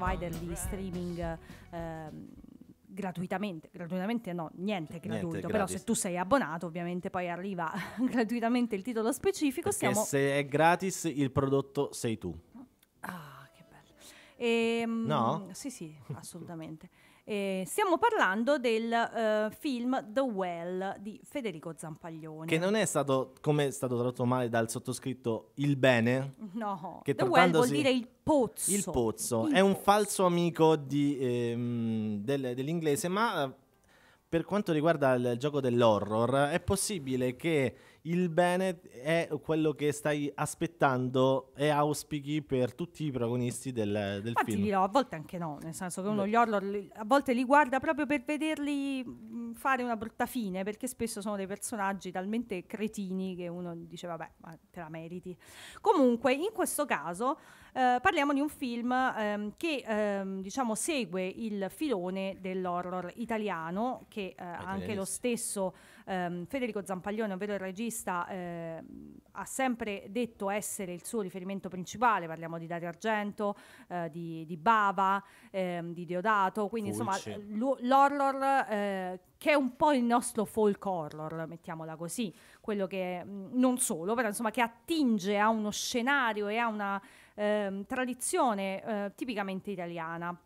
provider di streaming ehm, gratuitamente, gratuitamente no, niente è gratuito, niente, però se tu sei abbonato ovviamente poi arriva gratuitamente il titolo specifico. Perché siamo... se è gratis il prodotto sei tu. Ah, che bello. E, ehm, no? Sì, sì, assolutamente. Eh, stiamo parlando del uh, film The Well di Federico Zampaglione. Che non è stato, come è stato tradotto male dal sottoscritto, il bene. No, che The Well vuol dire il pozzo. Il pozzo. Il è pozzo. un falso amico di, ehm, del, dell'inglese, ma eh, per quanto riguarda il gioco dell'horror, è possibile che il bene è quello che stai aspettando e auspichi per tutti i protagonisti del, del film. Dirò, a volte anche no, nel senso che uno gli horror a volte li guarda proprio per vederli mm, fare una brutta fine, perché spesso sono dei personaggi talmente cretini che uno dice vabbè, ma te la meriti. Comunque, in questo caso eh, parliamo di un film ehm, che ehm, diciamo segue il filone dell'horror italiano, che eh, anche lo stesso ehm, Federico Zampaglione, ovvero il regista, eh, ha sempre detto essere il suo riferimento principale, parliamo di Dario Argento, eh, di, di, Bava, ehm, di Deodato, quindi Fulci. insomma l'horror eh, che è un po' il nostro folk horror, mettiamola così, quello che mm, non solo, però insomma che attinge a uno scenario e a una ehm, tradizione eh, tipicamente italiana.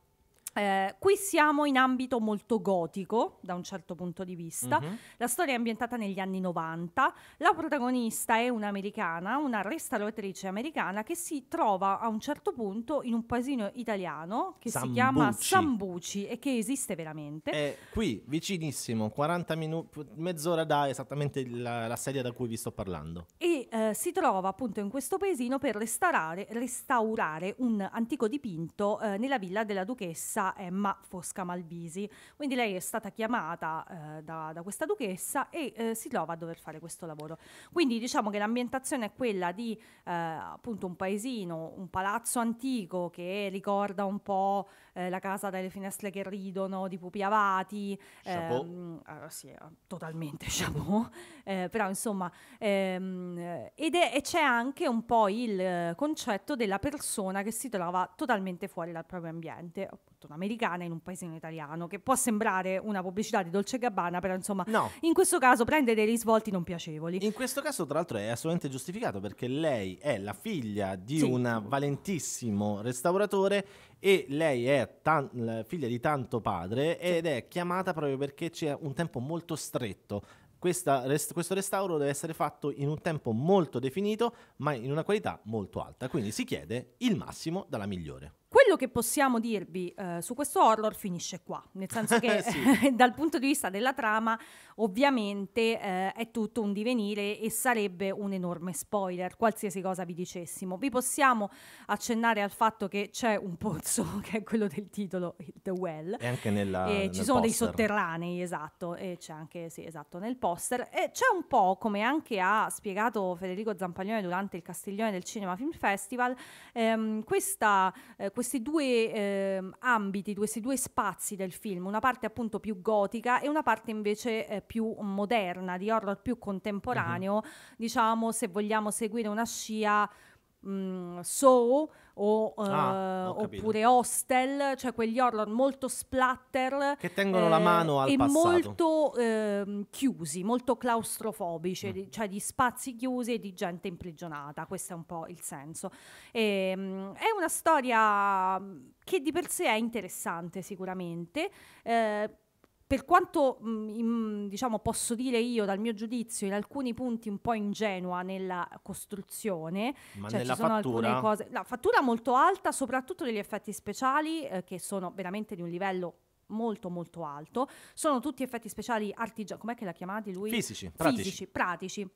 Eh, qui siamo in ambito molto gotico da un certo punto di vista. Mm-hmm. La storia è ambientata negli anni 90. La protagonista è un'americana, una restauratrice americana che si trova a un certo punto in un paesino italiano che Sambuci. si chiama Sambuci e che esiste veramente. È qui, vicinissimo, 40 minuti, mezz'ora da esattamente la, la, sedia da cui vi sto parlando. E eh, si trova appunto in questo paesino per restaurare, restaurare un antico dipinto eh, nella villa della duchessa realtà Emma Fosca Malvisi. Quindi lei è stata chiamata eh, da, da, questa duchessa e eh, si trova a dover fare questo lavoro. Quindi diciamo che l'ambientazione è quella di eh, appunto un paesino, un palazzo antico che ricorda un po' eh, La casa delle finestre che ridono di Pupi Avati, ehm, allora, eh, sì, eh, totalmente chapeau, eh, però insomma, ehm, eh, ed è, e c'è anche un po' il concetto della persona che si trova totalmente fuori dal proprio ambiente, appunto un'americana in un paesino italiano, che può sembrare una pubblicità di Dolce Gabbana, però insomma, no. in questo caso prende dei risvolti non piacevoli. In questo caso, tra l'altro, è assolutamente giustificato perché lei è la figlia di sì. un valentissimo restauratore e lei è tan- figlia di tanto padre ed è chiamata proprio perché c'è un tempo molto stretto. Rest- questo restauro deve essere fatto in un tempo molto definito, ma in una qualità molto alta. Quindi si chiede il massimo dalla migliore quello che possiamo dirvi eh, su questo horror finisce qua, nel senso che dal punto di vista della trama ovviamente eh, è tutto un divenire e sarebbe un enorme spoiler qualsiasi cosa vi dicessimo. Vi possiamo accennare al fatto che c'è un pozzo che è quello del titolo The Well. E anche nella, e ci sono poster. dei sotterranei, esatto, e c'è anche sì, esatto, nel poster e c'è un po' come anche ha spiegato Federico Zampaglione durante il Castiglione del Cinema Film Festival, ehm, questa, eh, questa questi due eh, ambiti, questi due spazi del film, una parte appunto più gotica e una parte invece eh, più moderna, di horror più contemporaneo, uh-huh. diciamo se vogliamo seguire una scia mh, mm, So o, ah, eh, oppure Hostel, cioè quegli horror molto splatter che tengono eh, la mano al e passato. molto eh, chiusi, molto claustrofobici, mm. cioè di spazi chiusi e di gente imprigionata. Questo è un po' il senso. E, ehm, mh, è una storia che di per sé è interessante sicuramente. Eh, per quanto mh, mm, in, diciamo, posso dire io dal mio giudizio in alcuni punti un po' ingenua nella costruzione, ma cioè nella ci sono fattura? alcune cose, la fattura molto alta, soprattutto degli effetti speciali eh, che sono veramente di un livello molto molto alto, sono tutti effetti speciali artigianali, com'è che l'ha chiamati lui? Fisici, Fisici pratici. pratici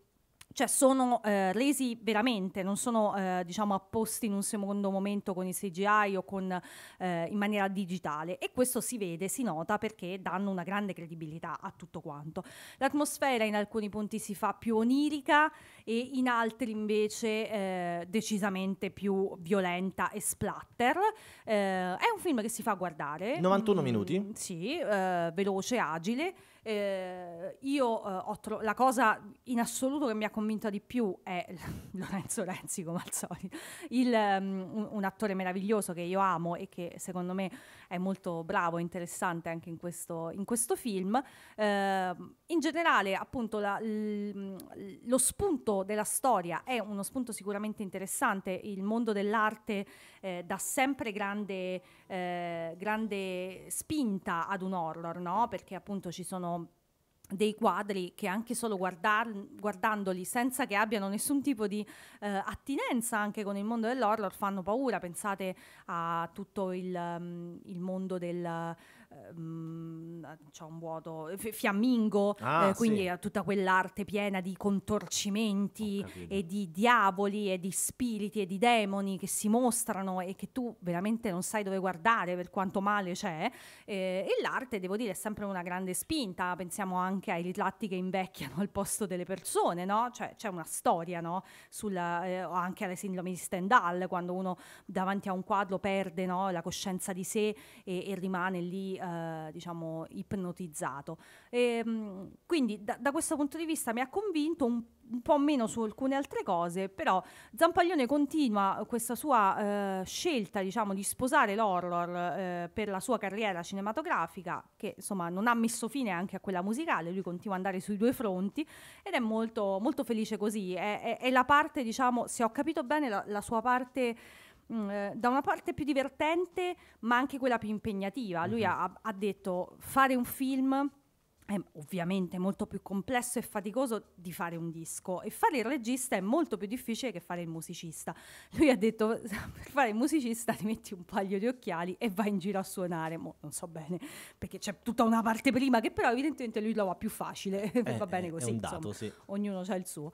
cioè sono eh, resi veramente, non sono eh, diciamo apposti in un secondo momento con i CGI o con, eh, in maniera digitale e questo si vede, si nota perché danno una grande credibilità a tutto quanto. L'atmosfera in alcuni punti si fa più onirica e in altri invece eh, decisamente più violenta e splatter. Eh, è un film che si fa guardare. 91 mm, minuti? Sì, eh, veloce, agile. Eh, io eh, ho tro- la cosa in assoluto che mi ha convinta di più è Lorenzo Renzi, come al solito, il, um, un attore meraviglioso che io amo e che secondo me è molto bravo e interessante anche in questo, in questo film. Eh, in generale, appunto, la, l- lo spunto della storia è uno spunto sicuramente interessante. Il mondo dell'arte eh, dà sempre grande, eh, grande spinta ad un horror, no? perché appunto ci sono sono dei quadri che anche solo guardar, guardandoli senza che abbiano nessun tipo di eh, attinenza anche con il mondo dell'horror fanno paura, pensate a tutto il, um, il mondo del, Ehm, ah, c'è un vuoto f- fiammingo, ah, eh, quindi sì. tutta quell'arte piena di contorcimenti e di diavoli e di spiriti e di demoni che si mostrano e che tu veramente non sai dove guardare per quanto male c'è. Eh, e l'arte, devo dire, è sempre una grande spinta. Pensiamo anche ai ritratti che invecchiano al posto delle persone, no? Cioè c'è una storia, no? Sulla, eh, anche alle sindrome di Stendhal, quando uno davanti a un quadro perde no? la coscienza di sé e, e rimane lì eh, diciamo, ipnotizzato. E, ehm, quindi da, da, questo punto di vista mi ha convinto un, un, po' meno su alcune altre cose, però Zampaglione continua questa sua eh, scelta diciamo, di sposare l'horror eh, per la sua carriera cinematografica, che insomma non ha messo fine anche a quella musicale, lui continua ad andare sui due fronti ed è molto, molto felice così, è, è, è la parte, diciamo, se ho capito bene, la, la sua parte Mm, eh, da una parte più divertente, ma anche quella più impegnativa. Lui mm-hmm. ha, ha detto fare un film è ovviamente molto più complesso e faticoso di fare un disco e fare il regista è molto più difficile che fare il musicista. Lui ha detto per fare il musicista ti metti un paio di occhiali e vai in giro a suonare, Mo, non so bene, perché c'è tutta una parte prima che però evidentemente lui lo trova più facile, eh, va bene eh, così, dato, sì. ognuno ha il suo.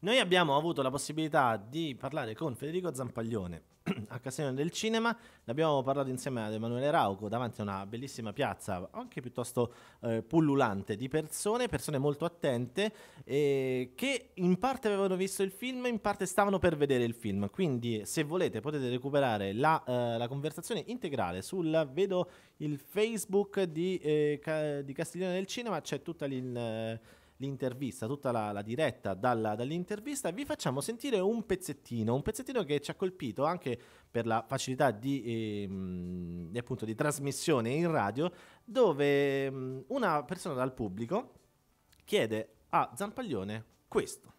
Noi abbiamo avuto la possibilità di parlare con Federico Zampaglione a Castellone del Cinema, l'abbiamo parlato insieme ad Emanuele Rauco davanti a una bellissima piazza, anche piuttosto eh, pullulante di persone, persone molto attente, eh, che in parte avevano visto il film, in parte stavano per vedere il film. Quindi se volete potete recuperare la, eh, la conversazione integrale sul, vedo il Facebook di, eh, di Castiglione del Cinema, c'è tutta l'in l'intervista, tutta la, la diretta dalla, dall'intervista, vi facciamo sentire un pezzettino, un pezzettino che ci ha colpito anche per la facilità di, eh, appunto, di trasmissione in radio, dove mm, una persona dal pubblico chiede a Zampaglione questo.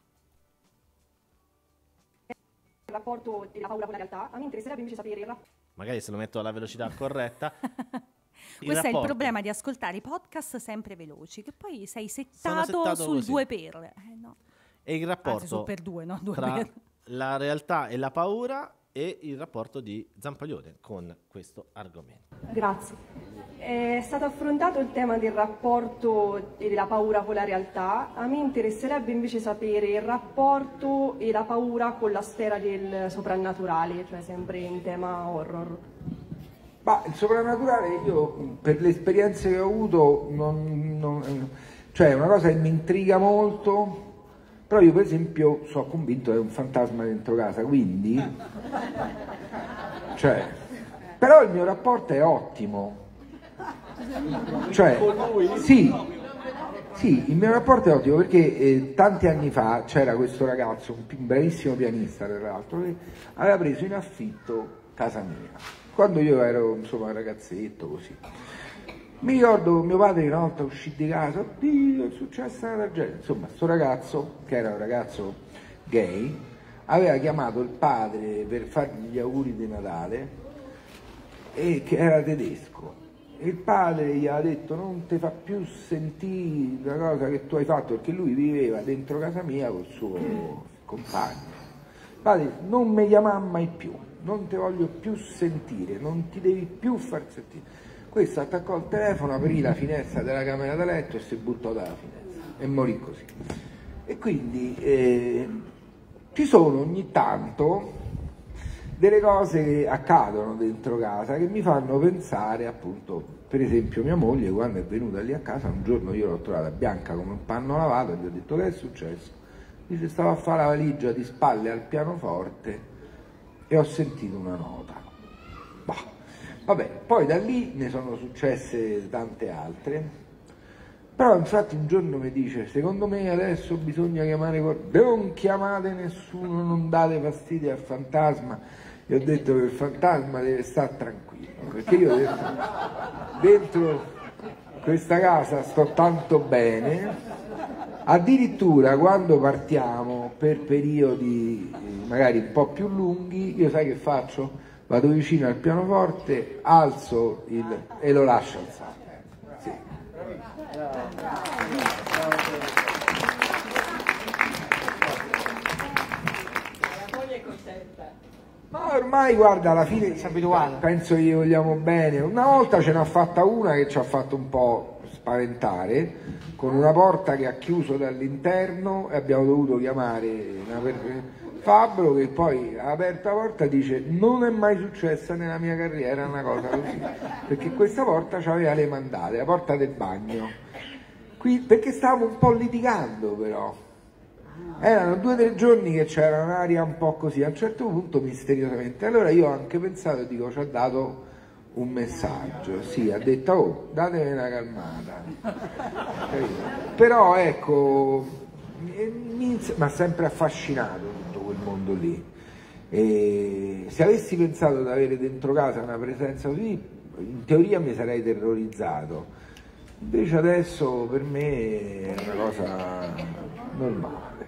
Il rapporto della paura con la realtà, a me interesserebbe invece sapere... Magari se lo metto alla velocità corretta. Questo rapporto. è il problema di ascoltare i podcast sempre veloci, che poi sei settato, settato sul così. 2 per. Eh, no. E il rapporto Anzi, due, no? due tra per. la realtà e la paura e il rapporto di Zampaglione con questo argomento. Grazie. È stato affrontato il tema del rapporto e della paura con la realtà, a me interesserebbe invece sapere il rapporto e la paura con la sfera del soprannaturale, cioè sempre in tema horror. Ma il soprannaturale io per le esperienze che ho avuto, non, non, cioè è una cosa che mi intriga molto, però io per esempio sono convinto che è un fantasma dentro casa, quindi... Cioè, però il mio rapporto è ottimo. Cioè, sì, sì, il mio rapporto è ottimo perché eh, tanti anni fa c'era questo ragazzo, un bravissimo pianista tra l'altro, che aveva preso in affitto casa mia. Quando io ero insomma ragazzetto così. Mi ricordo mio padre una volta uscì di casa, oddio, è successa una tragedia. Insomma, sto ragazzo, che era un ragazzo gay, aveva chiamato il padre per fargli gli auguri di Natale e che era tedesco. il padre gli ha detto non ti fa più sentire la cosa che tu hai fatto perché lui viveva dentro casa mia col suo compagno. Il padre non mi chiamava mai più non ti voglio più sentire, non ti devi più far sentire. Questo attaccò il telefono, aprì la finestra della camera da letto e si buttò dalla finestra e morì così. E quindi eh, ci sono ogni tanto delle cose che accadono dentro casa che mi fanno pensare appunto, per esempio mia moglie quando è venuta lì a casa, un giorno io l'ho trovata bianca come un panno lavato, e gli ho detto che è successo? Dice stavo a fare la valigia di spalle al pianoforte e ho sentito una nota. Bah. Vabbè, poi da lì ne sono successe tante altre. Però infatti un giorno mi dice, secondo me adesso bisogna chiamare... Non chiamate nessuno, non date fastidio al fantasma. E ho detto che il fantasma deve stare tranquillo, perché io dentro, dentro questa casa sto tanto bene Addirittura quando partiamo per periodi magari un po' più lunghi, io sai che faccio? Vado vicino al pianoforte, alzo il, e lo lascio alzare. Sì. Ma ormai guarda, alla fine penso che gli vogliamo bene. Una volta ce n'ha fatta una che ci ha fatto un po' spaventare, con una porta che ha chiuso dall'interno e abbiamo dovuto chiamare Fabbro che poi ha aperto la porta e dice non è mai successa nella mia carriera una cosa così, perché questa porta aveva le mandate, la porta del bagno. Qui, perché stavamo un po' litigando però erano due o tre giorni che c'era un'aria un po' così, a un certo punto misteriosamente. Allora io ho anche pensato, dico, ci ha dato un messaggio, sì, ha detto, oh, datemi una calmata. Però ecco, mi ha sempre affascinato tutto quel mondo lì. E se avessi pensato di avere dentro casa una presenza così, in teoria mi sarei terrorizzato. Invece adesso per me è una cosa normale.